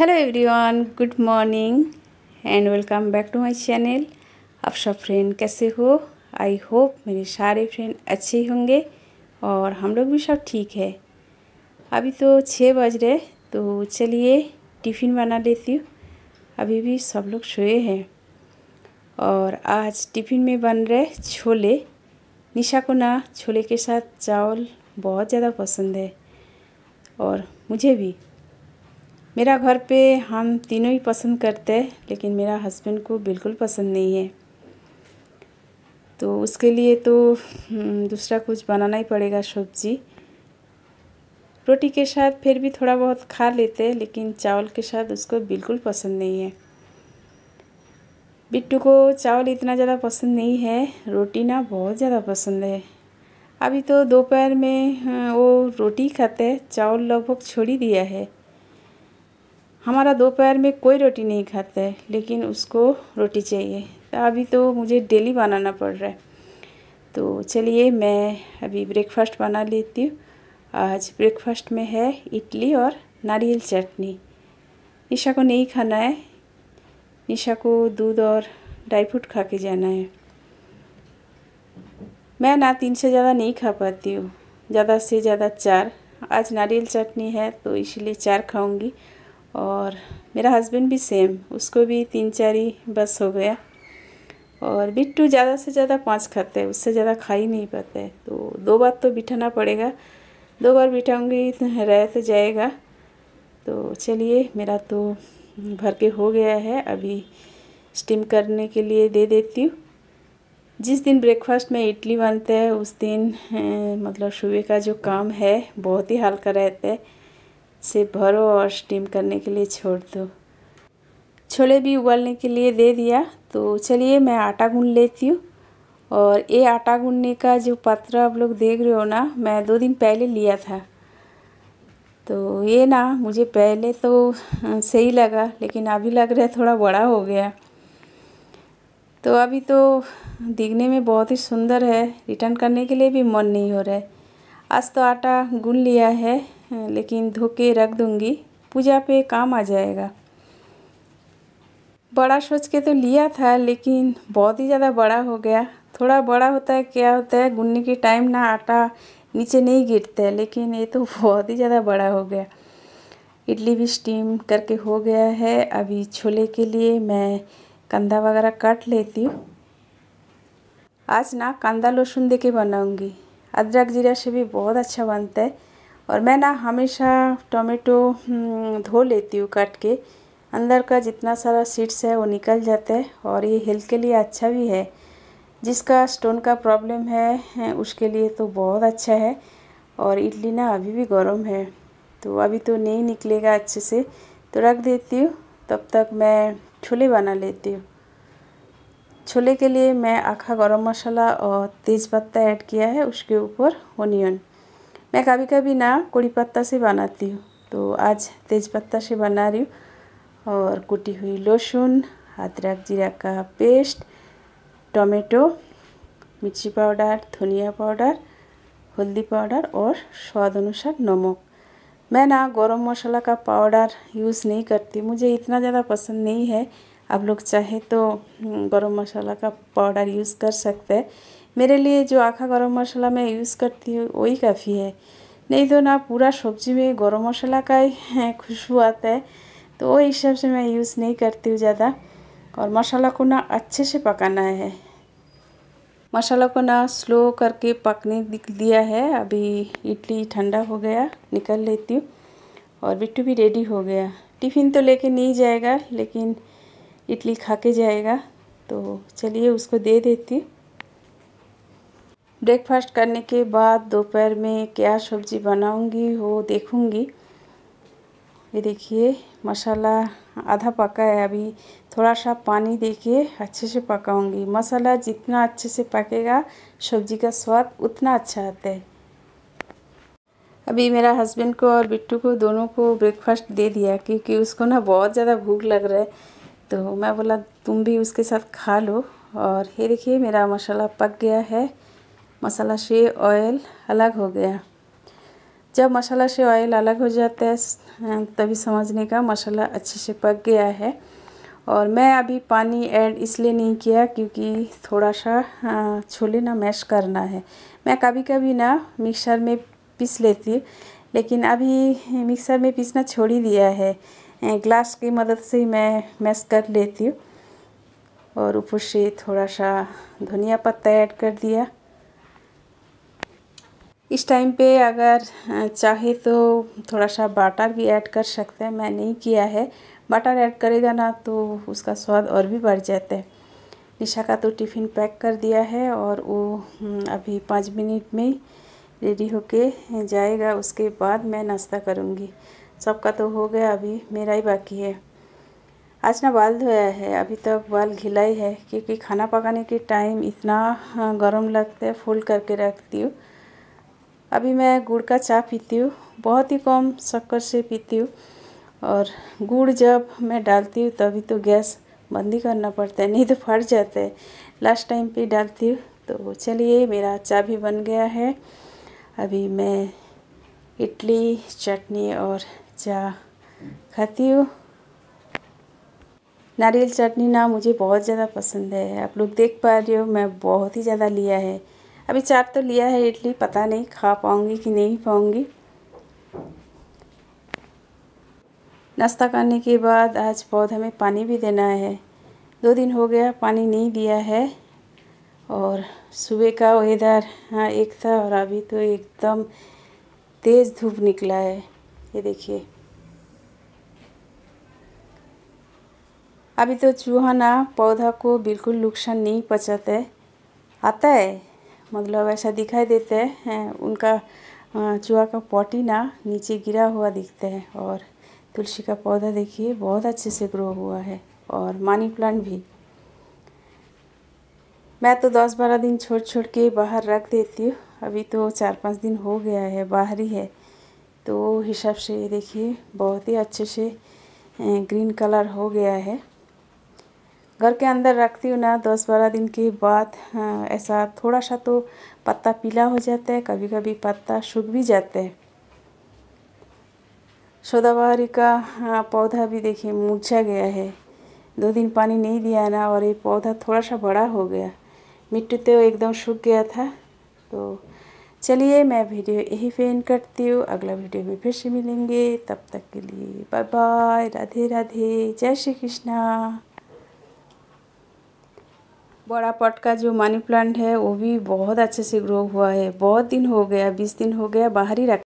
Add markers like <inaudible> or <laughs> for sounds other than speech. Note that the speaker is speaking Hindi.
hello everyone good morning and welcome back to my channel आप सब फ्रेंड कैसे हो आई होप मेरे सारे फ्रेंड अच्छे होंगे और हम लोग भी सब ठीक है अभी तो छः बज रहे तो चलिए टिफ़िन बना लेती हूँ अभी भी सब लोग सोए हैं और आज टिफ़िन में बन रहे छोले निशा को ना छोले के साथ चावल बहुत ज़्यादा पसंद है और मुझे भी मेरा घर पे हम तीनों ही पसंद करते हैं लेकिन मेरा हस्बैंड को बिल्कुल पसंद नहीं है तो उसके लिए तो हम्म, दूसरा कुछ बनाना ही पड़ेगा सब्जी रोटी के साथ फिर भी थोड़ा बहुत खा लेते हैं लेकिन चावल के साथ उसको बिल्कुल पसंद नहीं है बिट्टू को चावल इतना ज़्यादा पसंद नहीं है रोटी ना बहुत ज़्यादा पसंद है अभी तो दोपहर में हाँ, वो रोटी खाते हैं चावल लगभग छोड़ ही दिया है हमारा दोपहर में कोई रोटी नहीं खाता है लेकिन उसको रोटी चाहिए तो अभी तो मुझे डेली बनाना पड़ रहा है तो चलिए मैं अभी ब्रेकफास्ट बना लेती हूँ आज ब्रेकफास्ट में है इडली और नारियल चटनी निशा को नहीं खाना है निशा को दूध और ड्राई फ्रूट खा के जाना है मैं ना तीन से ज़्यादा नहीं खा पाती हूँ ज़्यादा से ज़्यादा चार आज नारियल चटनी है तो इसलिए चार खाऊंगी और मेरा हस्बैंड भी सेम उसको भी तीन चार ही बस हो गया और बिट्टू ज़्यादा से ज़्यादा पाँच खाते हैं उससे ज़्यादा खा ही नहीं पाते तो दो बार तो बिठाना पड़ेगा दो बार बिठाऊँगी रह तो जाएगा तो चलिए मेरा तो भर के हो गया है अभी स्टीम करने के लिए दे देती हूँ जिस दिन ब्रेकफास्ट में इडली बनते हैं उस दिन मतलब सुबह का जो काम है बहुत ही हल्का रहता है से भरो और स्टीम करने के लिए छोड़ दो छोले भी उबलने के लिए दे दिया तो चलिए मैं आटा गून लेती हूँ और ये आटा गूनने का जो पात्र आप लोग देख रहे हो ना मैं दो दिन पहले लिया था तो ये ना मुझे पहले तो सही लगा लेकिन अभी लग रहा है थोड़ा बड़ा हो गया तो अभी तो दिखने में बहुत ही सुंदर है रिटर्न करने के लिए भी मन नहीं हो रहा है आज तो आटा गून लिया है लेकिन धो के रख दूँगी पूजा पे काम आ जाएगा बड़ा सोच के तो लिया था लेकिन बहुत ही ज़्यादा बड़ा हो गया थोड़ा बड़ा होता है क्या होता है गुनने के टाइम ना आटा नीचे नहीं गिरता है लेकिन ये तो <laughs> बहुत ही ज़्यादा बड़ा हो गया इडली भी स्टीम करके हो गया है अभी छोले के लिए मैं कंधा वगैरह काट लेती हूँ आज ना कंधा लहसुन दे के बनाऊँगी अदरक जीरा से भी बहुत अच्छा बनता है और मैं ना हमेशा टोमेटो हम्म, धो लेती हूँ काट के अंदर का जितना सारा सीड्स है वो निकल जाते हैं और ये हेल्थ के लिए अच्छा भी है जिसका स्टोन का प्रॉब्लम है उसके लिए तो बहुत अच्छा है और इडली ना अभी भी गर्म है तो अभी तो नहीं निकलेगा अच्छे से तो रख देती हूँ तब तक मैं छोले बना लेती हूँ छोले के लिए मैं आखा गरम मसाला और तेज़पत्ता ऐड किया है उसके ऊपर ओनियन मैं कभी कभी ना कड़ी पत्ता से बनाती हूँ तो आज तेज पत्ता से बना रही हूँ और कुटी हुई लहसुन अदरक जीरा का पेस्ट टमेटो मिर्ची पाउडर धनिया पाउडर हल्दी पाउडर और स्वाद अनुसार नमक मैं ना गरम मसाला का पाउडर यूज़ नहीं करती मुझे इतना ज़्यादा पसंद नहीं है आप लोग चाहे तो हम्म, गरम मसाला का पाउडर यूज़ कर सकते हैं मेरे लिए जो आखा गरम मसाला मैं यूज़ करती हूँ वही काफ़ी है नहीं तो ना पूरा सब्जी में गरम मसाला का ही खुशबू आता है तो वही हिसाब से मैं यूज़ नहीं करती हूँ ज़्यादा और मसाला को ना अच्छे से पकाना है मसाला को ना स्लो करके पकने दिया है अभी इडली ठंडा हो गया निकल लेती हूँ और बिट्टू भी रेडी हो गया टिफ़िन तो लेके नहीं जाएगा लेकिन इडली खा के जाएगा तो चलिए उसको दे देती हूँ ब्रेकफास्ट करने के बाद दोपहर में क्या सब्ज़ी बनाऊंगी वो देखूंगी ये देखिए मसाला आधा पका है अभी थोड़ा सा पानी देके अच्छे से पकाऊंगी मसाला जितना अच्छे से पकेगा सब्ज़ी का स्वाद उतना अच्छा आता है अभी मेरा हस्बैंड को और बिट्टू को दोनों को ब्रेकफास्ट दे दिया क्योंकि उसको ना बहुत ज़्यादा भूख लग रहा है तो मैं बोला तुम भी उसके साथ खा लो और ये देखिए मेरा मसाला पक गया है मसाला से ऑयल अलग हो गया जब मसाला से ऑयल अलग हो जाता है हम्म, तभी समझने का मसाला अच्छे से पक गया है और मैं अभी पानी ऐड इसलिए नहीं किया क्योंकि थोड़ा सा हाँ, छोले ना मैश करना है मैं कभी कभी ना मिक्सर में पीस लेती लेकिन अभी मिक्सर में पीसना छोड़ ही दिया है ग्लास की मदद से ही मैं मैश कर लेती हूँ और ऊपर से थोड़ा सा धनिया पत्ता ऐड कर दिया इस टाइम पे अगर चाहे तो थोड़ा सा बाटर भी ऐड कर सकते हैं मैं नहीं किया है बाटर ऐड करेगा ना तो उसका स्वाद और भी बढ़ जाता है निशा का तो टिफ़िन पैक कर दिया है और वो हम्म, अभी पाँच मिनट में रेडी होके जाएगा उसके बाद मैं नाश्ता करूँगी सबका तो हो गया अभी मेरा ही बाकी है आज ना बाल धोया है अभी तक तो बाल घिला ही है क्योंकि खाना पकाने के टाइम इतना हाँ, गर्म लगता है फुल करके रखती हूँ अभी मैं गुड़ का चाय पीती हूँ बहुत ही कम शक्कर से पीती हूँ और गुड़ जब मैं डालती हूँ तभी तो गैस बंद ही करना पड़ता है नहीं तो फट जाता है लास्ट टाइम पे डालती हूँ तो चलिए मेरा चाय भी बन गया है अभी मैं इडली चटनी और चाय खाती हूँ नारियल चटनी ना मुझे बहुत ज़्यादा पसंद है आप लोग देख पा रहे हो मैं बहुत ही ज़्यादा लिया है अभी चाट तो लिया है इडली पता नहीं खा पाऊँगी कि नहीं पाऊंगी नाश्ता करने के बाद आज पौधे में पानी भी देना है दो दिन हो गया पानी नहीं दिया है और सुबह का वेदर हाँ एक था और अभी तो एकदम तेज़ धूप निकला है ये देखिए अभी तो चूहा ना पौधा को बिल्कुल नुकसान नहीं पहुँचाता है आता है मतलब ऐसा दिखाई देते हैं उनका चूहा का ना नीचे गिरा हुआ दिखते हैं और तुलसी का पौधा देखिए बहुत अच्छे से ग्रो हुआ है और मनी प्लांट भी मैं तो दस बारह दिन छोड़ छोड़ के बाहर रख देती हूँ अभी तो चार पाँच दिन हो गया है बाहर ही है तो हिसाब से ये देखिए बहुत ही अच्छे से ग्रीन कलर हो गया है घर के अंदर रखती हूँ ना दस बारह दिन के बाद हाँ, ऐसा थोड़ा सा तो पत्ता पीला हो जाता है कभी कभी पत्ता सूख भी जाता है सदाबहारी का हाँ, पौधा भी देखिए मुरझा गया है दो दिन पानी नहीं दिया ना और ये पौधा थोड़ा सा बड़ा हो गया मिट्टी तो एकदम सूख गया था तो चलिए मैं वीडियो यही पे एंड करती हूँ अगला वीडियो में फिर से मिलेंगे तब तक के लिए बाय बाय राधे राधे जय श्री कृष्णा बड़ा पट का जो मनी प्लांट है वो भी बहुत अच्छे से ग्रो हुआ है बहुत दिन हो गया बीस दिन हो गया बाहर ही रखा